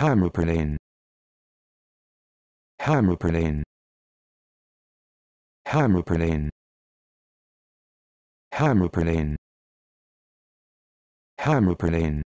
Hammerprenane. Hammerprenane. Hammerprenane. Hammerprenane. Hammerprenane.